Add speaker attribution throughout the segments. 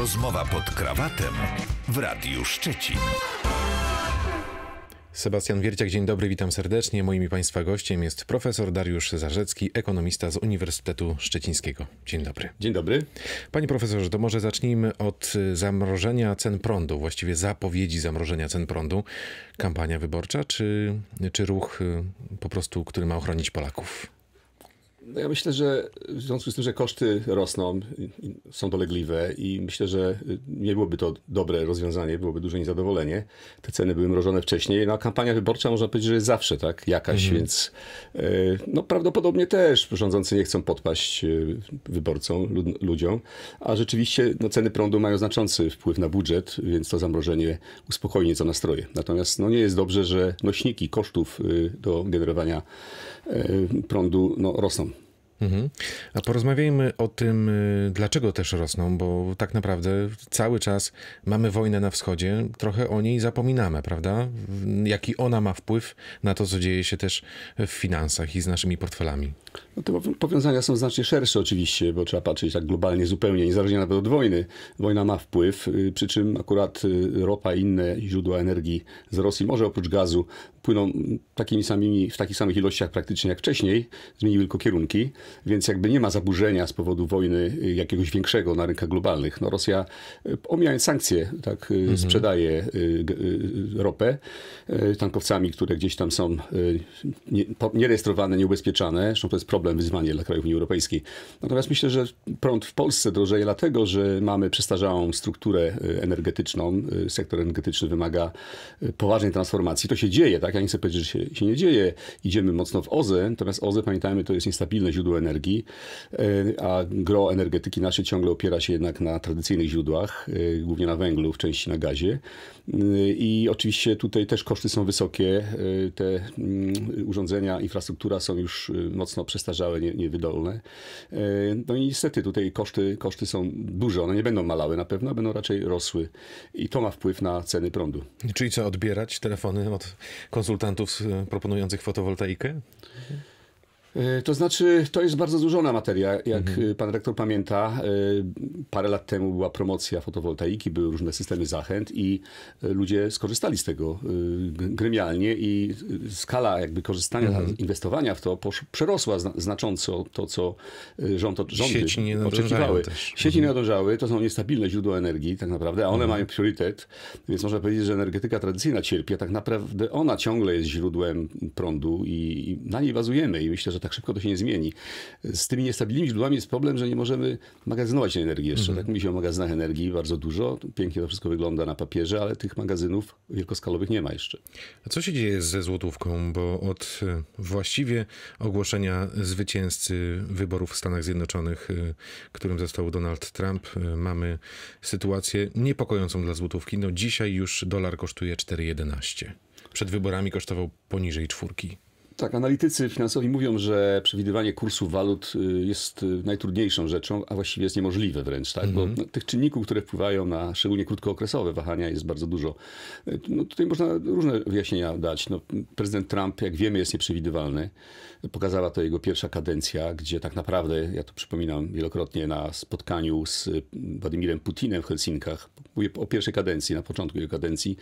Speaker 1: Rozmowa pod krawatem w Radiu Szczecin. Sebastian Wierciak, dzień dobry, witam serdecznie. moimi Państwa gościem jest profesor Dariusz Zarzecki, ekonomista z Uniwersytetu Szczecińskiego. Dzień dobry. Dzień dobry. Panie profesorze, to może zacznijmy od y, zamrożenia cen prądu, właściwie zapowiedzi zamrożenia cen prądu. Kampania wyborcza czy, czy ruch y, po prostu, który ma ochronić Polaków?
Speaker 2: No ja myślę, że w związku z tym, że koszty rosną, są dolegliwe i myślę, że y, nie byłoby to dobre rozwiązanie, byłoby duże niezadowolenie. Te ceny były mrożone wcześniej. No, a kampania wyborcza można powiedzieć, że jest zawsze tak, jakaś, mhm. więc y, no, prawdopodobnie też rządzący nie chcą podpaść y, wyborcom, lud ludziom, a rzeczywiście no, ceny prądu mają znaczący wpływ na budżet, więc to zamrożenie uspokoi nieco nastroje. Natomiast no, nie jest dobrze, że nośniki kosztów do generowania prądu no, rosną.
Speaker 1: Mhm. A porozmawiajmy o tym, y, dlaczego też rosną, bo tak naprawdę cały czas mamy wojnę na wschodzie, trochę o niej zapominamy, prawda? Jaki ona ma wpływ na to, co dzieje się też w finansach i z naszymi portfelami.
Speaker 2: No te powiązania są znacznie szersze oczywiście, bo trzeba patrzeć tak globalnie zupełnie, niezależnie nawet od wojny. Wojna ma wpływ, y, przy czym akurat y, ropa i inne źródła energii z Rosji, może oprócz gazu, płyną takimi samymi, w takich samych ilościach praktycznie jak wcześniej, zmieniły tylko kierunki, więc jakby nie ma zaburzenia z powodu wojny y, jakiegoś większego na rynkach globalnych. No Rosja, omijając sankcje, tak mhm. sprzedaje ropę tankowcami, które gdzieś tam są nierejestrowane, nieubezpieczane, zresztą to jest problem, wyzwanie dla krajów Unii Europejskiej. Natomiast myślę, że prąd w Polsce drożeje dlatego, że mamy przestarzałą strukturę y, energetyczną. Y, sektor energetyczny wymaga y, poważnej transformacji. To się dzieje, tak? Ja nie chcę powiedzieć, że się, się nie dzieje. Idziemy mocno w OZE, natomiast OZE, pamiętajmy, to jest niestabilne źródło energii, a gro energetyki naszej ciągle opiera się jednak na tradycyjnych źródłach, głównie na węglu, w części na gazie. I oczywiście tutaj też koszty są wysokie. Te mm, urządzenia, infrastruktura są już mocno przestarzałe, niewydolne. E, no i niestety tutaj koszty, koszty są duże, one nie będą malały na pewno, będą raczej rosły i to ma wpływ na ceny prądu.
Speaker 1: Czyli co, odbierać telefony od konsultantów e, proponujących fotowoltaikę?
Speaker 2: E, to znaczy, to jest bardzo zużona materia, jak mhm. pan rektor pamięta. E, parę lat temu była promocja fotowoltaiki, były różne systemy zachęt i e, ludzie skorzystali z tego gremialnie i skala jakby korzystania, mhm. inwestowania w to przerosła znacząco to, co rząd, rządy Sieci nie oczekiwały. Też. Sieci mhm. nie nadążały, to są niestabilne źródła energii tak naprawdę, a one mhm. mają priorytet, więc można powiedzieć, że energetyka tradycyjna cierpi, a tak naprawdę ona ciągle jest źródłem prądu i, i na niej bazujemy i myślę, że tak szybko to się nie zmieni. Z tymi niestabilnymi źródłami jest problem, że nie możemy magazynować energii jeszcze. Mhm. Tak mówi się o magazynach energii bardzo dużo. Pięknie to wszystko wygląda na papierze, ale tych magazynów wielkoskalowych nie ma jeszcze.
Speaker 1: A co się dzieje ze złotówką? Bo od y, właściwie ogłoszenia zwycięzcy wyborów w Stanach Zjednoczonych, y, którym został Donald Trump, y, mamy sytuację niepokojącą dla złotówki. No dzisiaj już dolar kosztuje 4,11. Przed wyborami kosztował poniżej czwórki.
Speaker 2: Tak, analitycy finansowi mówią, że przewidywanie kursu walut y, jest y, najtrudniejszą rzeczą, a właściwie jest niemożliwe wręcz, tak? Mm -hmm. bo mhm. no, tych czynników, które wpływają na szczególnie krótkookresowe wahania jest bardzo dużo. Y, no, tutaj można różne wyjaśnienia dać. No, prezydent Trump, jak wiemy, jest nieprzewidywalny. Pokazała to jego pierwsza kadencja, gdzie tak naprawdę, ja to przypominam wielokrotnie na spotkaniu z Władimirem Putinem w Helsinkach, mówię o pierwszej kadencji, na początku jego kadencji,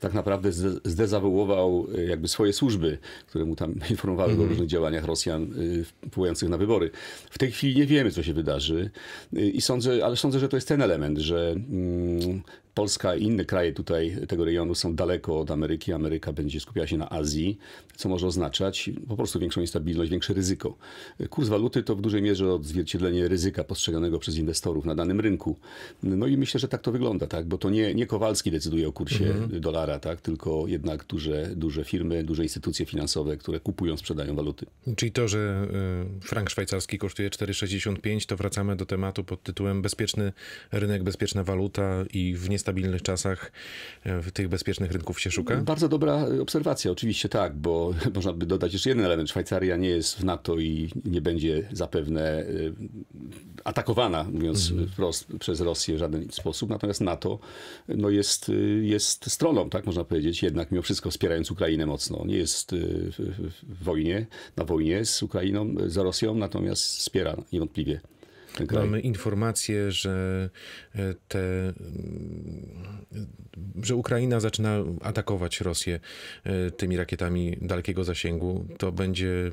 Speaker 2: tak naprawdę zdezawołował jakby swoje służby, które mu tam informowały mm o mhm. różnych działaniach Rosjan y, wpływających na wybory. W tej chwili nie wiemy, co się wydarzy y, i sądzę, ale sądzę, że to jest ten element, że mm, Polska i inne kraje tutaj tego rejonu są daleko od Ameryki. Ameryka będzie skupiała się na Azji, co może oznaczać po prostu większą niestabilność, większe ryzyko. Kurs waluty to w dużej mierze odzwierciedlenie ryzyka postrzeganego przez inwestorów na danym rynku. No i myślę, że tak to wygląda, tak? bo to nie, nie Kowalski decyduje o kursie mhm. dolara, tak? tylko jednak duże, duże firmy, duże instytucje finansowe, które kupują, sprzedają waluty.
Speaker 1: Czyli to, że y, frank szwajcarski kosztuje 4,65, to wracamy do tematu pod tytułem bezpieczny rynek, bezpieczna waluta i w nie niestabilnych czasach e, tych bezpiecznych rynków się szuka?
Speaker 2: Bardzo dobra obserwacja, oczywiście tak, bo można by dodać jeszcze jeden element. Szwajcaria nie jest w NATO i nie będzie zapewne e, atakowana, mówiąc mhm. wprost, przez Rosję w żaden sposób. Natomiast NATO e, no jest, jest stroną, tak można powiedzieć, jednak mimo wszystko wspierając Ukrainę mocno. Nie jest w wojnie, na wojnie z Ukrainą, za Rosją, natomiast wspiera niewątpliwie. Okay. Mamy
Speaker 1: informację, że, e, te, mm, że Ukraina zaczyna atakować Rosję e, tymi rakietami dalekiego zasięgu. To będzie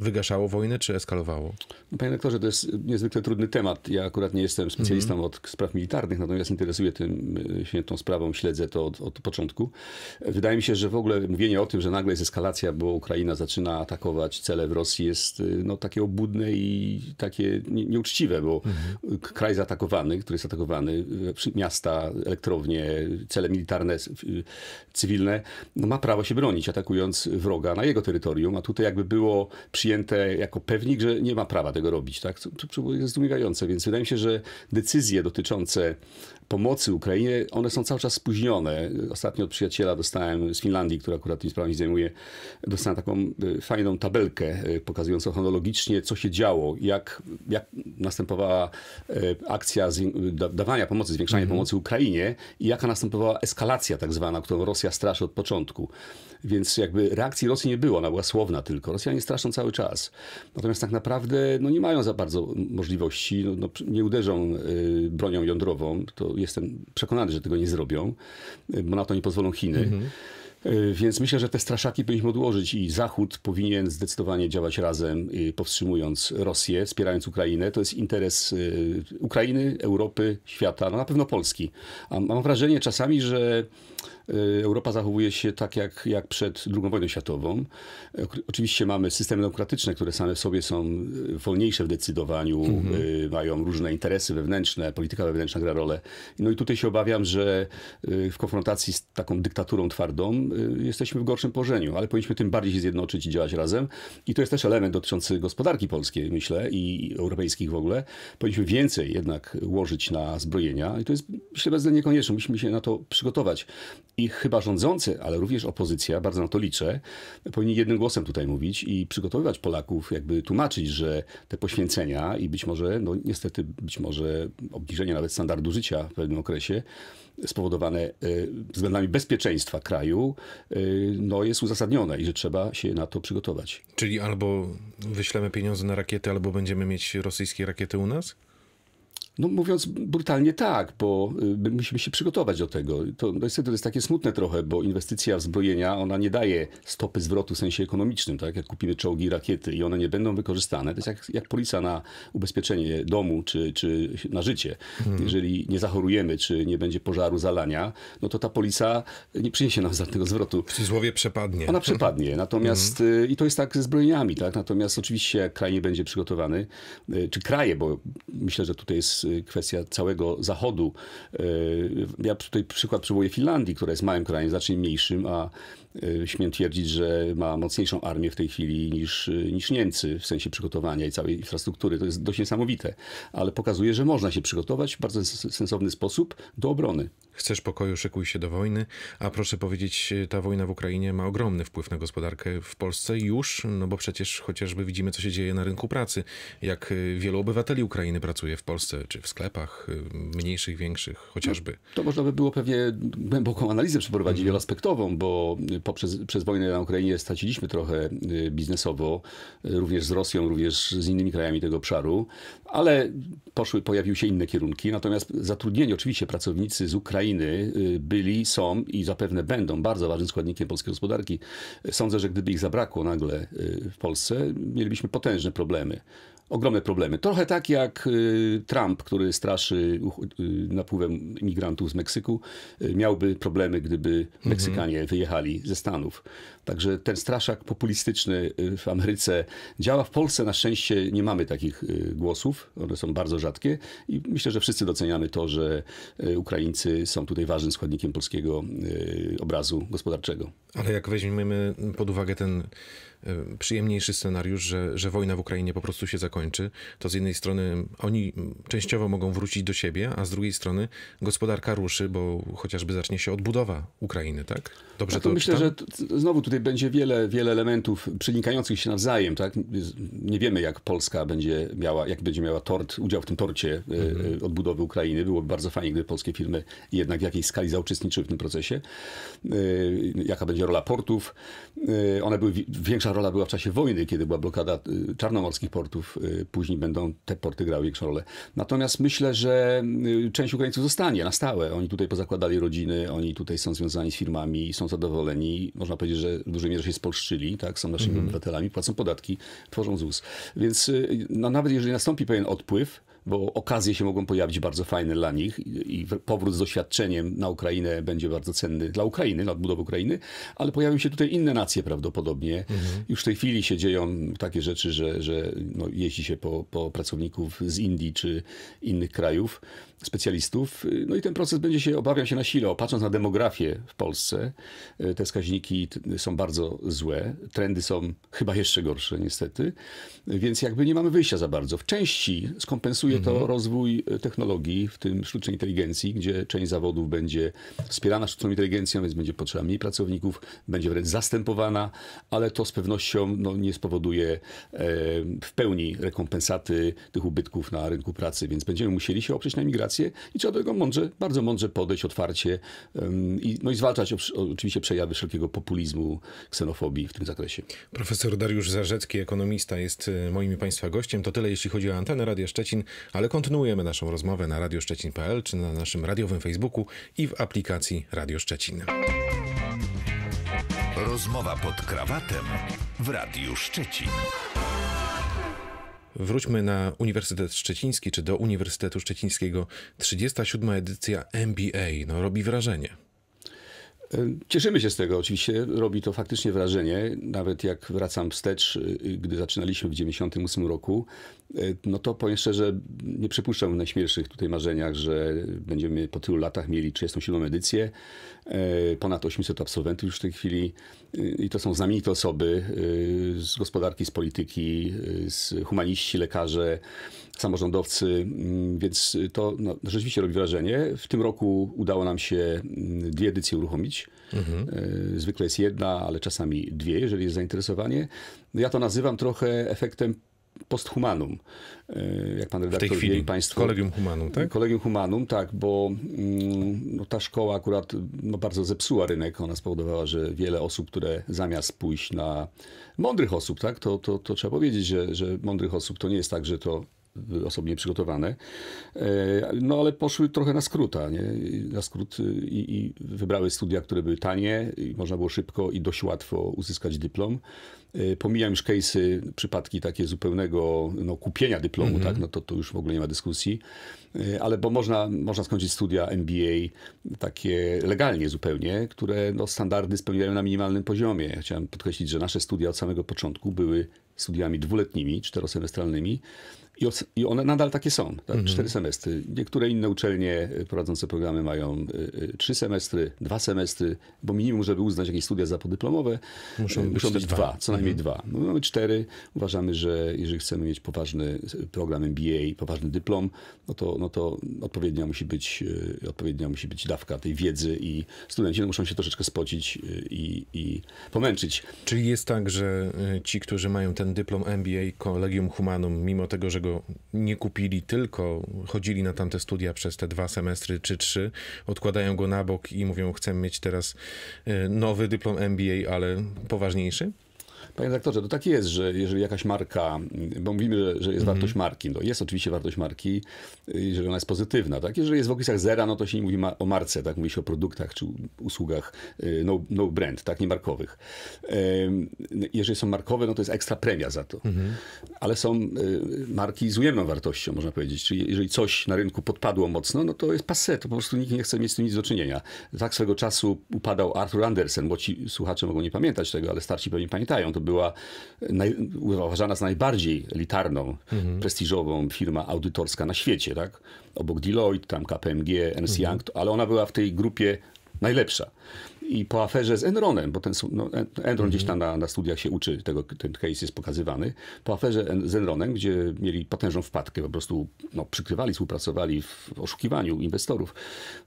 Speaker 2: wygaszało wojnę, czy eskalowało? No, panie doktorze, to jest niezwykle trudny temat. Ja akurat nie jestem specjalistą mm. od spraw militarnych, natomiast interesuję tym świętą y, sprawą, śledzę to od, od, początku. Wydaje mi się, że w ogóle mówienie o tym, że nagle jest eskalacja, bo Ukraina zaczyna atakować cele w Rosji jest y, no, takie obudne i takie nieuczciwe, bo mm. kraj zaatakowany, który jest atakowany, y, miasta, elektrownie, cele militarne, cywilne, no, ma prawo się bronić, atakując wroga na jego terytorium, a tutaj jakby było przy przyjęte jako pewnik, że nie ma prawa tego robić. Tak? To, to jest zdumiewające, więc wydaje mi się, że decyzje dotyczące pomocy Ukrainie, one są cały czas spóźnione. Ostatnio od przyjaciela dostałem z Finlandii, która akurat tymi sprawami zajmuje, dostałem taką y, fajną tabelkę y, pokazującą chronologicznie, co się działo, jak, jak następowała y, akcja dawania pomocy, zwiększania mhm. pomocy Ukrainie i jaka następowała eskalacja tak zwana, którą Rosja straszy od początku. Więc jakby reakcji Rosji nie było, ona była słowna tylko. Rosjanie straszą cały czas czas. Natomiast tak naprawdę no, nie mają za bardzo możliwości, no, no, nie uderzą y, bronią jądrową, to jestem przekonany, że tego nie zrobią, y, bo na to nie pozwolą Chiny. Mhm. Y, więc myślę, że te straszaki powinniśmy odłożyć i Zachód powinien zdecydowanie działać razem, y, powstrzymując Rosję, wspierając Ukrainę. To jest interes y, Ukrainy, Europy, świata, no na pewno Polski. A mam wrażenie czasami, że Y, Europa zachowuje się tak jak, jak przed II wojną światową. Oczywiście mamy systemy demokratyczne, które same w sobie są y, wolniejsze w decydowaniu, mhm. Y, mają różne interesy wewnętrzne, polityka wewnętrzna gra rolę. No i tutaj się obawiam, że w konfrontacji z taką dyktaturą twardą jesteśmy w gorszym położeniu, ale powinniśmy tym bardziej się zjednoczyć i działać razem. I to jest też element dotyczący gospodarki polskiej, myślę, i europejskich w ogóle. Powinniśmy więcej jednak łożyć na zbrojenia i to jest, myślę, bezwzględnie konieczne. Musimy się na to przygotować. I chyba rządzący, ale również opozycja, bardzo na to liczę, powinni jednym głosem tutaj mówić i przygotowywać Polaków, jakby tłumaczyć, że te poświęcenia i być może, no niestety, być może obniżenie nawet standardu życia w pewnym okresie spowodowane e, względami bezpieczeństwa kraju, e, no jest uzasadnione i że trzeba się na to przygotować.
Speaker 1: Czyli albo wyślemy pieniądze na rakiety, albo będziemy mieć rosyjskie rakiety u nas?
Speaker 2: No mówiąc brutalnie tak, bo y, musimy się przygotować do tego. To, no, to jest takie smutne trochę, bo inwestycja w zbrojenia, ona nie daje stopy zwrotu w sensie ekonomicznym, tak? Jak kupimy czołgi i rakiety i one nie będą wykorzystane, to jest jak, jak polisa na ubezpieczenie domu czy, czy na życie. Hmm. Jeżeli nie zachorujemy, czy nie będzie pożaru, zalania, no to ta polisa nie przyniesie nam żadnego zwrotu. W cudzysłowie przepadnie. Ona przepadnie. Natomiast, hmm. i to jest tak ze zbrojeniami, tak? Natomiast oczywiście jak kraj nie będzie przygotowany, y, czy kraje, bo myślę, że tutaj jest Y, kwestia całego Zachodu. Y, ja tutaj przykład przywołuję Finlandii, która jest małym krajem, znacznie mniejszym, a y, śmiem twierdzić, że ma mocniejszą armię w tej chwili niż, niż Niemcy w sensie przygotowania i całej infrastruktury. To jest dość niesamowite, ale pokazuje, że można się przygotować w bardzo sensowny sposób do obrony. Chcesz pokoju, szykuj się do wojny.
Speaker 1: A proszę powiedzieć, ta wojna w Ukrainie ma ogromny wpływ na gospodarkę w Polsce już, no bo przecież chociażby widzimy, co się dzieje na rynku pracy, jak y, wielu obywateli Ukrainy pracuje w Polsce, czy w sklepach y, mniejszych, większych chociażby. No,
Speaker 2: to można by było pewnie głęboką analizę przeprowadzić, mm. wieloaspektową, bo y, poprzez, przez wojnę na Ukrainie straciliśmy trochę biznesowo, również z Rosją, również z innymi krajami tego obszaru, ale poszły, pojawiły się inne kierunki, natomiast zatrudnienie oczywiście pracownicy z Ukrainy, Ukrainy y, byli, są i zapewne będą bardzo ważnym składnikiem polskiej gospodarki. Sądzę, że gdyby ich zabrakło nagle y, w Polsce, mielibyśmy potężne problemy ogromne problemy. Trochę tak jak y, Trump, który straszy napływem imigrantów z Meksyku, miałby problemy, gdyby mhm. Meksykanie wyjechali ze Stanów. Także ten straszak populistyczny w Ameryce działa. W Polsce na szczęście nie mamy takich głosów, one są bardzo rzadkie i myślę, że wszyscy doceniamy to, że Ukraińcy są są tutaj ważnym składnikiem polskiego y, obrazu gospodarczego.
Speaker 1: Ale jak weźmiemy pod uwagę ten y, przyjemniejszy scenariusz, że, że wojna w Ukrainie po prostu się zakończy, to z jednej strony oni częściowo mogą wrócić do siebie, a z drugiej strony gospodarka ruszy, bo chociażby zacznie się odbudowa
Speaker 2: Ukrainy, tak?
Speaker 1: Dobrze tak, to, myślę, czytam?
Speaker 2: że znowu tutaj będzie wiele, wiele elementów przenikających się nawzajem. Tak? Nie wiemy, jak Polska będzie miała, jak będzie miała tort, udział w tym torcie e, mhm. E, odbudowy Ukrainy. Byłoby bardzo fajnie, gdyby polskie firmy jednak w jakiejś skali zauczestniczyły w tym procesie. E, jaka będzie rola portów? One były, większa rola była w czasie wojny, kiedy była blokada czarnomorskich portów. Później będą te porty grały większą rolę. Natomiast myślę, że część Ukraińców zostanie na stałe. Oni tutaj pozakładali rodziny, oni tutaj są związani z firmami, są zadowoleni, można powiedzieć, że w dużej mierze się spolszczyli, tak? są naszymi mm. obywatelami, płacą podatki, tworzą ZUS. Więc y, no, nawet jeżeli nastąpi pewien odpływ, bo okazje się mogą pojawić bardzo fajne dla nich i, powrót z doświadczeniem na Ukrainę będzie bardzo cenny dla Ukrainy, dla odbudowy Ukrainy, ale pojawią się tutaj inne nacje prawdopodobnie. Mhm. Już w tej chwili się dzieją takie rzeczy, że, że no, jeździ się po, po pracowników z Indii czy innych krajów, specjalistów. No i ten proces będzie się, obawiam się, nasilał. Patrząc na demografię w Polsce, e, te wskaźniki są bardzo złe. Trendy są chyba jeszcze gorsze niestety, więc jakby nie mamy wyjścia za bardzo. W części skompensuje będzie to mhm. rozwój e, technologii, w tym sztucznej inteligencji, gdzie część zawodów będzie wspierana sztuczną inteligencją, więc będzie potrzeba mniej pracowników, będzie wręcz zastępowana, ale to z pewnością no, nie spowoduje e, w pełni rekompensaty tych ubytków na rynku pracy, więc będziemy musieli się oprzeć na emigrację i trzeba do tego mądrze, bardzo mądrze podejść otwarcie i, no i zwalczać oczywiście przejawy wszelkiego populizmu, ksenofobii w tym zakresie. Profesor Dariusz
Speaker 1: Zarzecki, ekonomista, jest e, moim i Państwa gościem. To tyle, jeśli chodzi o antenę Radia Szczecin. Ale kontynuujemy naszą rozmowę na radioszczecin.pl czy na naszym radiowym Facebooku i w aplikacji Radio Szczecin. Rozmowa pod krawatem w Radiu Szczecin. Wróćmy na Uniwersytet Szczeciński, czy do Uniwersytetu Szczecińskiego. 37. edycja MBA. No, robi wrażenie.
Speaker 2: Cieszymy się z tego oczywiście. Robi to faktycznie wrażenie. Nawet jak wracam wstecz, y, gdy zaczynaliśmy w 98 roku, y, no to powiem szczerze, nie przypuszczam w najśmielszych tutaj marzeniach, że będziemy po tylu latach mieli 37 edycję, E, ponad 800 absolwentów już w tej chwili e, i to są znamienite osoby e, z gospodarki, z polityki, z humaniści, lekarze, samorządowcy, mm, więc to no, rzeczywiście robi wrażenie. W tym roku udało nam się mm, dwie edycje uruchomić. Mhm. Zwykle jest jedna, ale czasami dwie, jeżeli jest zainteresowanie. Ja to nazywam trochę efektem posthumanum, e, jak pan redaktor w tej chwili wie, państwo. Kolegium Humanum, tak? Kolegium Humanum, tak, bo mm, no, ta szkoła akurat no, bardzo zepsuła rynek. Ona spowodowała, że wiele osób, które zamiast pójść na mądrych osób, tak, to, to, to trzeba powiedzieć, że, że mądrych osób to nie jest tak, że to osobnie przygotowane. E, no ale poszły trochę na skróta, nie? na skrót y, i, i wybrały studia, które były tanie i można było szybko i dość łatwo uzyskać dyplom. E, pomijam już case'y, przypadki takie zupełnego no, kupienia dyplomu, mm -hmm. tak? no to tu już w ogóle nie ma dyskusji, e, ale bo można, można skończyć studia MBA takie legalnie zupełnie, które no, standardy spełniają na minimalnym poziomie. chciałem podkreślić, że nasze studia od samego początku były studiami dwuletnimi, czterosemestralnymi, i, one nadal takie są. Tak? Mhm. Cztery semestry. Niektóre inne uczelnie y, prowadzące programy mają y, y, trzy semestry, dwa semestry, bo minimum, żeby uznać jakieś studia za podyplomowe, muszą być, muszą być dwa. dwa, co najmniej mhm. dwa. My no, mamy cztery. Uważamy, że jeżeli chcemy mieć poważny program MBA, poważny dyplom, no to, no to odpowiednia, musi być, odpowiednia musi być dawka tej wiedzy i studenci no, muszą się troszeczkę spocić i, i pomęczyć. Czyli jest tak, że ci, którzy mają
Speaker 1: ten dyplom MBA, Collegium Humanum, mimo tego, że go dlaczego nie kupili tylko, chodzili na tamte studia przez te dwa semestry czy trzy, odkładają go na bok i mówią, chcę mieć teraz
Speaker 2: e, nowy dyplom MBA, ale poważniejszy? Panie redaktorze, to tak jest, że jeżeli jakaś marka, bo mówimy, że, że jest mhm. wartość marki, no jest oczywiście wartość marki, jeżeli ona jest pozytywna, tak? Jeżeli jest w okresach zera, no to się nie mówi o marce, tak? Mówi się o produktach czy usługach y, no, no brand, tak? Niemarkowych. Jeżeli są markowe, no to jest ekstra premia za to. Mhm. Ale są y, marki z ujemną wartością, można powiedzieć. Czyli jeżeli coś na rynku podpadło mocno, no to jest passe, to po prostu nikt nie chce mieć z tym nic do czynienia. Tak swego czasu upadał Arthur Andersen, bo ci słuchacze mogą nie pamiętać tego, ale starsi pewnie pamiętają. To była naj, uważana za najbardziej elitarną, mhm. prestiżową firma audytorska na świecie, tak? Obok Deloitte, tam KPMG, Ernst mhm. Young, ale ona była w tej grupie najlepsza i po aferze z Enronem, bo ten no, e- Enron mm -hmm. gdzieś tam mhm. na, na, studiach się uczy, tego, ten case jest pokazywany, po aferze z Enronem, gdzie mieli potężną wpadkę, po prostu no, przykrywali, współpracowali w oszukiwaniu inwestorów,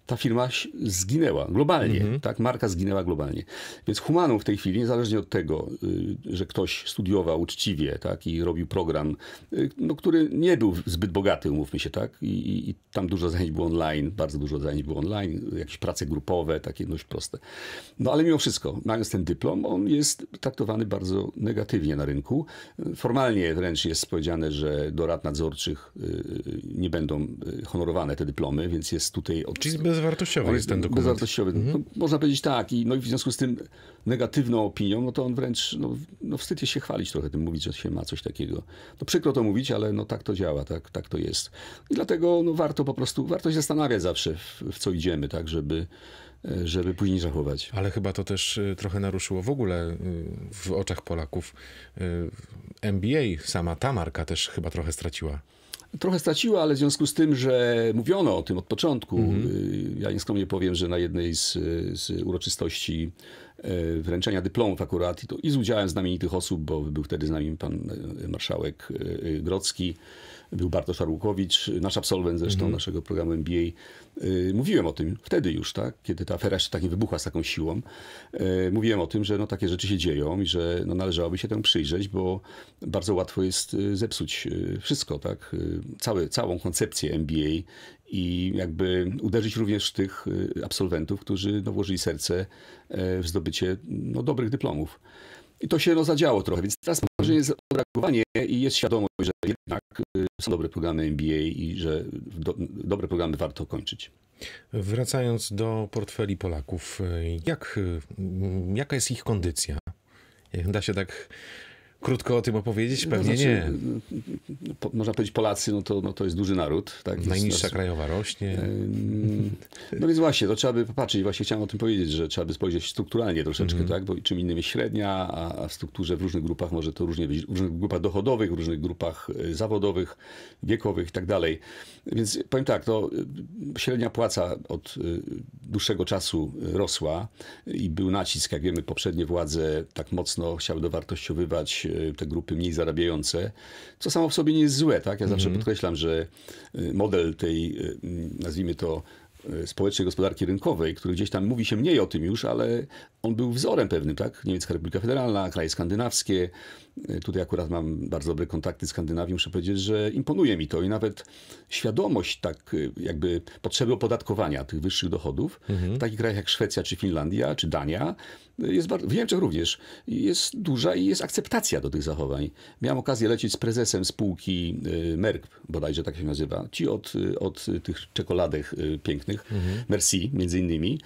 Speaker 2: ta firma zginęła globalnie, mm -hmm. tak? Marka zginęła globalnie. Więc Humanum w tej chwili, niezależnie od tego, y, że ktoś studiował uczciwie tak? i robił program, y, no, który nie był zbyt bogaty, umówmy się, tak? I, i tam dużo zajęć było online, bardzo dużo zajęć było online, jakieś prace grupowe, takie dość proste. No ale mimo wszystko, mając ten dyplom, on jest traktowany bardzo negatywnie na rynku. Formalnie wręcz jest powiedziane, że do rad nadzorczych y, y, nie będą y, honorowane te dyplomy, więc jest tutaj... Od... Czyli bezwartościowy jest ten dokument. Bezwartościowy. Mhm. No, można powiedzieć tak. I, no i w związku z tym negatywną opinią, no to on wręcz, no, no wstyd się chwalić trochę tym, mówić, że się ma coś takiego. No przykro to mówić, ale no tak to działa, tak, tak to jest. I dlatego no, warto po prostu, warto się zastanawiać zawsze, w, w co idziemy, tak, żeby żeby później zachować. Ale chyba to też y, trochę naruszyło w ogóle y, w oczach Polaków.
Speaker 1: NBA, y, sama ta marka też chyba trochę straciła.
Speaker 2: Trochę straciła, ale w związku z tym, że mówiono o tym od początku, mm-hmm. ja nieskromnie powiem, że na jednej z, z uroczystości wręczenia dyplomów akurat i, to, i z udziałem znamienitych osób, bo był wtedy z nami pan marszałek Grocki, był Bartosz Arłukowicz, nasz absolwent zresztą mm naszego programu MBA. Y, mówiłem o tym wtedy już, tak? kiedy ta afera jeszcze tak nie wybuchła z taką siłą. Y, mówiłem o tym, że no, takie rzeczy się dzieją i że no, należałoby się temu przyjrzeć, bo bardzo łatwo jest y, zepsuć wszystko, tak? całą koncepcję MBA i jakby uderzyć również tych absolwentów, którzy no, włożyli serce e, w zdobycie no, dobrych dyplomów. I to się no, zadziało trochę, więc teraz że jest brakowanie i jest świadomość, że jednak y, są dobre programy MBA i że do, dobre programy warto kończyć.
Speaker 1: Wracając do portfeli Polaków, y, jak, y, jaka jest ich kondycja? Da się tak krótko o tym
Speaker 2: opowiedzieć? No, Pewnie znaczy, nie. No, po, można powiedzieć Polacy, no to, no to jest duży naród. Tak? Najniższa krajowa rośnie. no więc właśnie, to trzeba by popatrzeć, właśnie chciałem o tym powiedzieć, że trzeba by spojrzeć strukturalnie troszeczkę, mm -hmm. tak? bo czym innym jest średnia, a, a, w strukturze w różnych grupach może to różnie być, w różnych grupach dochodowych, w różnych grupach e, zawodowych, wiekowych i tak dalej. Więc powiem tak, to no, średnia płaca od e, dłuższego czasu rosła i był nacisk, jak wiemy, poprzednie władze tak mocno chciały dowartościowywać E, te grupy mniej zarabiające, co samo w sobie nie jest złe. Tak? Ja zawsze mm -hmm. podkreślam, że e, model tej, e, nazwijmy to, społecznej gospodarki rynkowej, który gdzieś tam mówi się mniej o tym już, ale on był wzorem pewnym, tak? Niemiecka Republika Federalna, kraje skandynawskie, E, tutaj akurat mam bardzo dobre kontakty z Skandynawią, muszę powiedzieć, że imponuje mi to i nawet świadomość tak e, jakby potrzeby opodatkowania tych wyższych dochodów mhm. w takich krajach jak Szwecja, czy Finlandia, czy Dania, e, jest bardzo, w Niemczech również, jest duża i jest akceptacja do tych zachowań. Miałem okazję lecieć z prezesem spółki Merck, bodajże tak się nazywa, ci od, od tych czekoladek pięknych, mhm. Merci między innymi.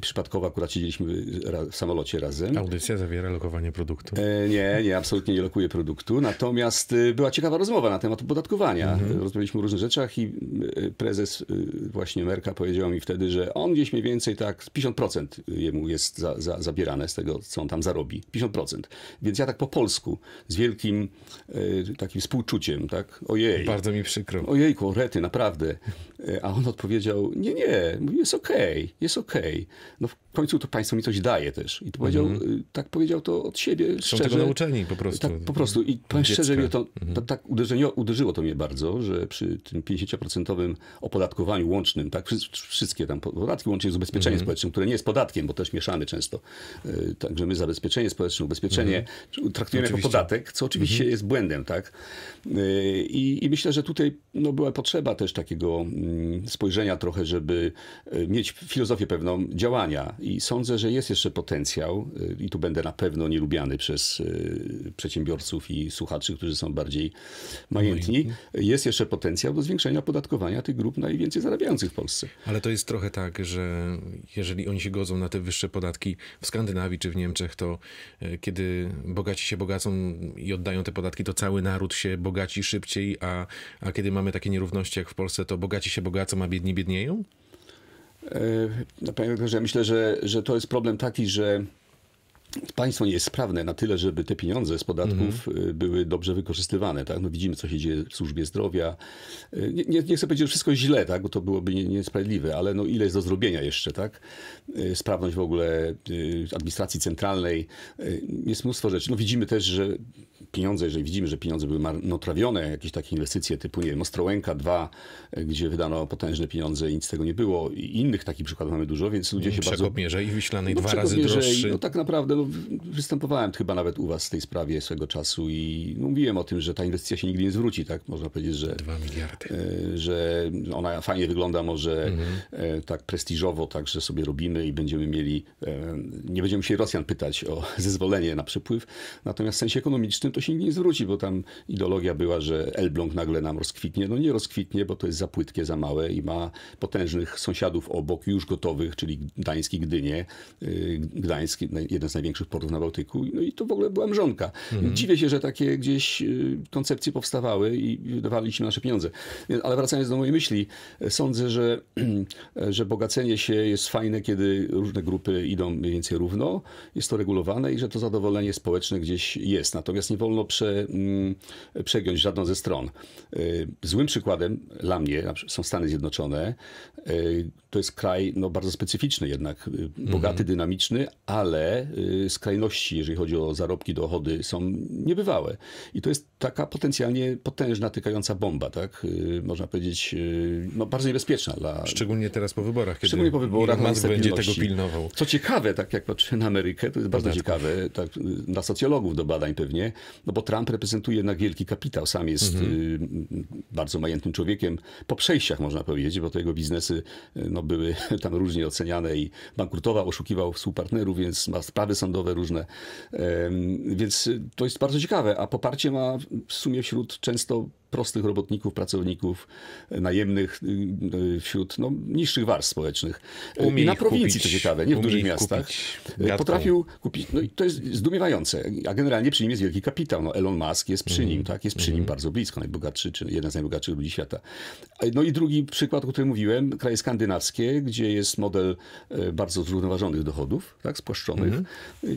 Speaker 2: Przypadkowo akurat siedzieliśmy w samolocie razem. Audycja zawiera lokowanie produktu. E, nie, nie, absolutnie absolutnie nie lokuje produktu. Natomiast y, była ciekawa rozmowa na temat opodatkowania. Mhm. Rozmawialiśmy o różnych rzeczach i y, prezes y, właśnie Merka powiedział mi wtedy, że on gdzieś mniej więcej tak 50% jemu jest za, za, zabierane z tego, co on tam zarobi. 50%. Więc ja tak po polsku, z wielkim takim współczuciem, tak? Ojej. Bardzo mi przykro. ojej, rety, naprawdę. E, a on odpowiedział, nie, nie, jest okej, okay, jest okej. Okay. No w końcu to państwo mi coś daje też. I to powiedział, mm. tak powiedział to od siebie, Są szczerze. tego nauczeni po prostu. Tak, po no, prostu. I powiem szczerze, mnie to, mhm. to, tak uderzenio, uderzyło to mnie bardzo, że przy tym 50% opodatkowaniu łącznym, tak, wszystkie tam podatki, łącznie z ubezpieczeniem mm. społecznym, które nie jest podatkiem, bo też mieszamy często. E, także my zabezpieczenie społeczne, ubezpieczenie mhm. traktujemy oczywiście. jako podatek, co oczywiście mhm. jest błędem, tak. E, I, I myślę, że tutaj no, była potrzeba też takiego mm, Mm, spojrzenia trochę, żeby e, mieć filozofię pewną działania. I sądzę, że jest jeszcze potencjał, e, i tu będę na pewno nielubiany przez e, przedsiębiorców i słuchaczy, którzy są bardziej majętni, jest jeszcze potencjał do zwiększenia podatkowania tych grup najwięcej zarabiających w Polsce.
Speaker 1: Ale to jest trochę tak, że jeżeli oni się godzą na te wyższe podatki w Skandynawii czy w Niemczech, to kiedy bogaci się bogacą i oddają te podatki, to cały naród się bogaci szybciej, a, a kiedy mamy takie nierówności jak w Polsce, to bogaci
Speaker 2: się się bogacą, a biedni biednieją? E, no Panie doktorze, myślę, że, że to jest problem taki, że państwo nie jest sprawne na tyle, żeby te pieniądze z podatków mhm. y, były dobrze wykorzystywane. Tak? No widzimy, co się dzieje w służbie zdrowia. Y, nie, nie, nie chcę powiedzieć, że wszystko źle, tak? bo to byłoby niesprawiedliwe, ale no ile jest do zrobienia jeszcze. Tak? Y, sprawność w ogóle administracji centralnej. Jest mnóstwo rzeczy. No widzimy też, że pieniądze, jeżeli widzimy, że pieniądze były marnotrawione, jakieś takie inwestycje typu, nie wiem, Ostrołęka 2, gdzie wydano potężne pieniądze i nic z tego nie było. I innych takich przykładów mamy dużo, więc ludzie mm, się bardzo...
Speaker 1: Przekopmierze i Wiślanej
Speaker 2: no, dwa razy droższy. No tak naprawdę, no, występowałem chyba nawet u was w tej sprawie swego czasu i mówiłem o tym, że ta inwestycja się nigdy nie zwróci, tak? Można powiedzieć, że... Dwa miliardy. E, że ona fajnie wygląda może e, mhm. tak prestiżowo, tak, że sobie robimy i będziemy mieli... E, nie będziemy się Rosjan pytać o zezwolenie na przepływ, natomiast w sensie ekonomicznym to się nigdy nie zwróci, bo tam ideologia była, że Elbląg nagle nam rozkwitnie. No nie rozkwitnie, bo to jest za płytkie, za małe i ma potężnych sąsiadów obok już gotowych, czyli Gdański, Gdynie. Gdański, jeden z największych największych portów na Bałtyku. No i to w ogóle była mrzonka. Mhm. Dziwię się, że takie gdzieś y, koncepcje powstawały i wydawaliśmy nasze pieniądze. Ale wracając do mojej myśli, sądzę, że, że bogacenie się jest fajne, kiedy różne grupy idą mniej więcej równo, jest to regulowane i że to zadowolenie społeczne gdzieś jest. Natomiast nie wolno prze, mm, przegiąć żadną ze stron. Y, złym przykładem dla mnie są Stany Zjednoczone. Y, to jest kraj no, bardzo specyficzny jednak, bogaty, mhm. dynamiczny, ale skrajności, jeżeli chodzi o zarobki, dochody, są niebywałe. I to jest taka potencjalnie potężna, tykająca bomba, tak? Y, można powiedzieć, y, no, bardzo niebezpieczna dla... Szczególnie teraz po wyborach, kiedy Szczególnie po wyborach, Musk będzie tego pilnował. Co ciekawe, tak jak patrzę na Amerykę, to jest bardzo ciekawe, tak, dla socjologów do badań pewnie, no bo Trump reprezentuje jednak wielki kapitał, sam jest mhm. Y, bardzo majętnym człowiekiem, po przejściach można powiedzieć, bo to jego biznesy no, były tam różnie oceniane i bankrutował, oszukiwał współpartnerów, więc ma sprawy sądowe różne, więc to jest bardzo ciekawe, a poparcie ma w sumie wśród często prostych robotników, pracowników e, najemnych y, y, wśród no, niższych warstw społecznych. E, Umie I na prowincji, kupić, to ciekawe, nie w dużych miastach. E, potrafił kupić, no i to jest zdumiewające, a generalnie przy nim jest wielki kapitał. No, Elon Musk jest przy mm. nim, mhm. tak? Jest przy mm. nim mhm. bardzo blisko, najbogatszy, czy jeden z najbogatszych ludzi świata. No i drugi przykład, o którym mówiłem, kraje skandynawskie, gdzie jest model bardzo zrównoważonych dochodów, tak? Spłaszczonych, mm.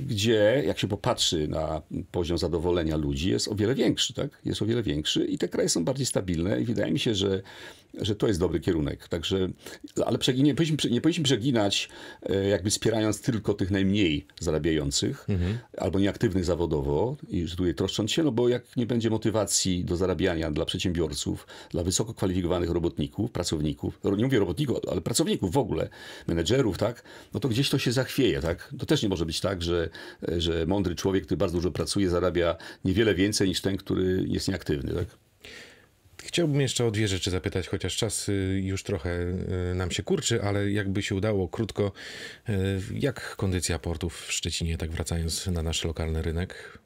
Speaker 2: gdzie jak się popatrzy na poziom zadowolenia ludzi, jest o wiele większy, tak? Jest o wiele większy i te kraje kraje są bardziej stabilne i wydaje mi się, że że to jest dobry kierunek. Także, ale nie powinniśmy, nie powinniśmy przeginać, e, jakby wspierając tylko tych najmniej zarabiających mhm. albo nieaktywnych zawodowo i że tutaj troszcząc się, no bo jak nie będzie motywacji do zarabiania dla przedsiębiorców, dla wysoko kwalifikowanych robotników, pracowników, nie mówię robotników, ale pracowników w ogóle, menedżerów, tak, no to gdzieś to się zachwieje, tak. To też nie może być tak, że, że mądry człowiek, który bardzo dużo pracuje, zarabia niewiele więcej niż ten, który jest nieaktywny, tak. Chciałbym jeszcze o dwie rzeczy zapytać, chociaż czas y,
Speaker 1: już trochę y, nam się kurczy, ale jakby się udało krótko, y, jak kondycja portów w Szczecinie, tak wracając na nasz lokalny rynek?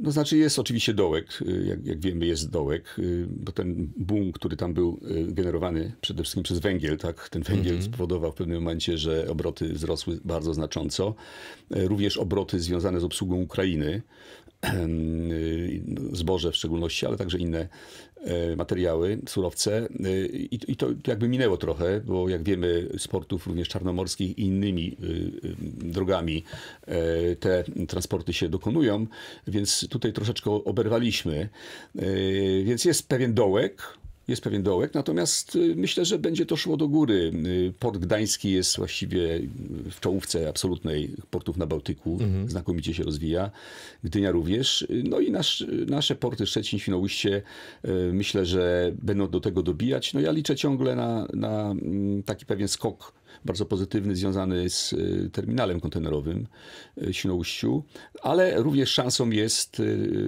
Speaker 2: No znaczy jest oczywiście dołek, jak, jak, wiemy jest dołek, bo ten boom, który tam był generowany przede wszystkim przez węgiel, tak, ten węgiel mm -hmm. spowodował w pewnym momencie, że obroty wzrosły bardzo znacząco. E, również obroty związane z obsługą Ukrainy, zboże w szczególności, ale także inne e, materiały, surowce. E, I, to jakby minęło trochę, bo jak wiemy z portów również czarnomorskich i innymi e, drogami te transporty się dokonują, więc tutaj troszeczkę oberwaliśmy. Więc jest pewien dołek, jest pewien dołek, natomiast y, myślę, że będzie to szło do góry. Y, Port Gdański jest właściwie y, w czołówce absolutnej portów na Bałtyku, mhm. znakomicie się rozwija, Gdynia również. No i nasz, nasze porty Szczecin, Świnoujście myślę, że będą do tego dobijać. No ja liczę ciągle na, na mm, taki pewien skok bardzo pozytywny, związany z e, terminalem kontenerowym w e, Świnoujściu, ale również szansą jest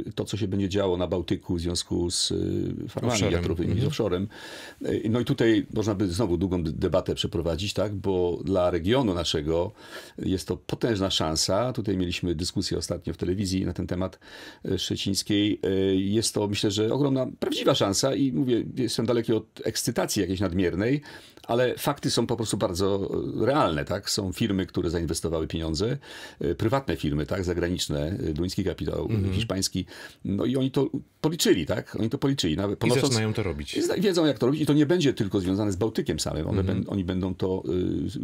Speaker 2: e, to, co się będzie działo na Bałtyku w związku z farmami offshorem. wiatrowymi, mhm. z offshorem. No i tutaj można by znowu długą debatę przeprowadzić, tak? bo dla regionu naszego jest to potężna szansa. Tutaj mieliśmy dyskusję ostatnio w telewizji na ten temat szczecińskiej. Jest to, myślę, że ogromna, prawdziwa szansa i mówię, jestem daleki od ekscytacji jakiejś nadmiernej, ale fakty są po prostu bardzo realne, tak? Są firmy, które zainwestowały pieniądze, e, prywatne firmy, tak? Zagraniczne, e, duński kapitał, mm-hmm. hiszpański. No i oni to policzyli, tak? Oni to policzyli. Nawet ponosząc, I zaczynają to robić. Wiedzą, jak to robić i to nie będzie tylko związane z Bałtykiem samym. One, mm-hmm. oni będą to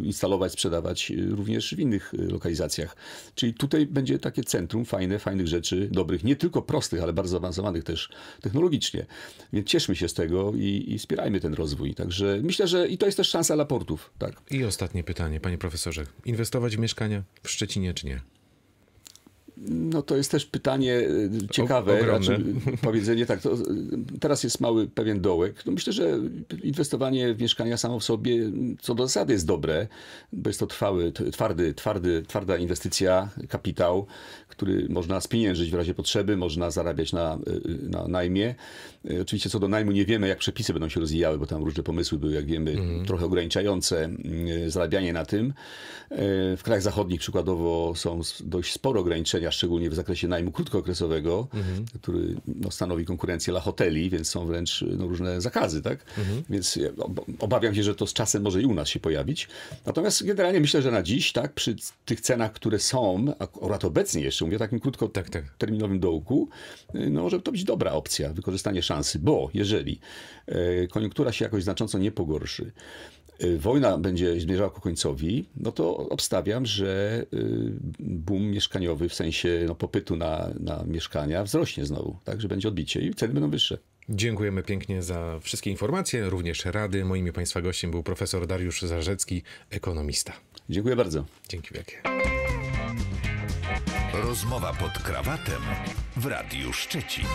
Speaker 2: e, instalować, sprzedawać również w innych lokalizacjach. Czyli tutaj będzie takie centrum fajne, fajnych rzeczy, dobrych, nie tylko prostych, ale bardzo zaawansowanych też technologicznie. Więc cieszmy się z tego i, i wspierajmy ten rozwój. Także myślę, że i to jest też szansa dla portów. Tak. I ostatnie pytanie, panie profesorze.
Speaker 1: Inwestować w mieszkania w Szczecinie czy nie?
Speaker 2: No to jest też pytanie e, ciekawe, raczej powiedzenie tak, e, teraz jest mały pewien dołek. No myślę, że inwestowanie w mieszkania samo w sobie mm, co do zasady jest dobre, bo jest to trwały, twardy, twardy, twarda inwestycja, kapitał, który można spieniężyć w razie potrzeby, można zarabiać na, e, na najmie. E, oczywiście co do najmu nie wiemy, jak przepisy będą się rozwijały, bo tam różne pomysły były, jak wiemy, mhm. trochę ograniczające mm, e, zarabianie na tym. E, w krajach zachodnich przykładowo są dość spore ograniczenia, szczególnie w zakresie najmu krótkookresowego, mhm. który no, stanowi konkurencję dla hoteli, więc są wręcz no, różne zakazy, tak? Mhm. Więc obawiam się, że to z czasem może i u nas się pojawić. Natomiast generalnie myślę, że na dziś, tak, przy tych cenach, które są, akurat obecnie jeszcze, mówię o takim krótkoterminowym tak, tak. dołku, y, no, może to być dobra opcja, wykorzystanie szans szansy, bo jeżeli e, koniunktura się jakoś znacząco nie pogorszy, e, wojna będzie zmierzała ku końcowi, no to obstawiam, że e, boom mieszkaniowy w sensie no, popytu na, na mieszkania wzrośnie znowu, tak, że będzie odbicie i ceny będą wyższe. Dziękujemy pięknie za wszystkie informacje, również rady. Moimi
Speaker 1: Państwa gościem był profesor Dariusz Zarzecki, ekonomista. Dziękuję bardzo. Dzięki wielkie.
Speaker 2: Rozmowa pod krawatem w Radiu Szczecin.